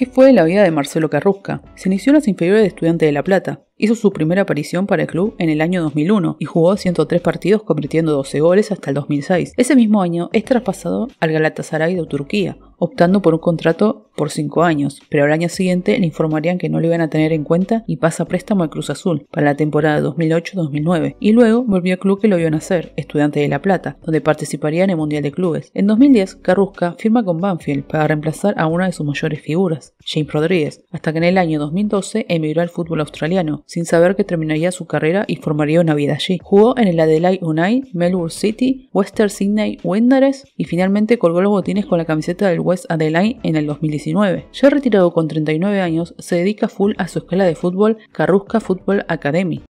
¿Qué fue la vida de Marcelo Carrusca? Se inició en las inferiores de Estudiante de La Plata, hizo su primera aparición para el club en el año 2001 y jugó 103 partidos convirtiendo 12 goles hasta el 2006. Ese mismo año es traspasado al Galatasaray de Turquía, optando por un contrato por 5 años, pero al año siguiente le informarían que no lo iban a tener en cuenta y pasa préstamo al Cruz Azul para la temporada 2008-2009 y luego volvió al club que lo vio nacer, Estudiante de La Plata, donde participaría en el Mundial de Clubes. En 2010, Carrusca firma con Banfield para reemplazar a una de sus mayores figuras, James Rodríguez, hasta que en el año 2012 emigró al fútbol australiano, sin saber que terminaría su carrera y formaría una vida allí. Jugó en el Adelaide United, Melbourne City, Western Sydney Wanderers y finalmente colgó los botines con la camiseta del Adelaide en el 2019. Ya retirado con 39 años, se dedica full a su escuela de fútbol Carrusca Football Academy,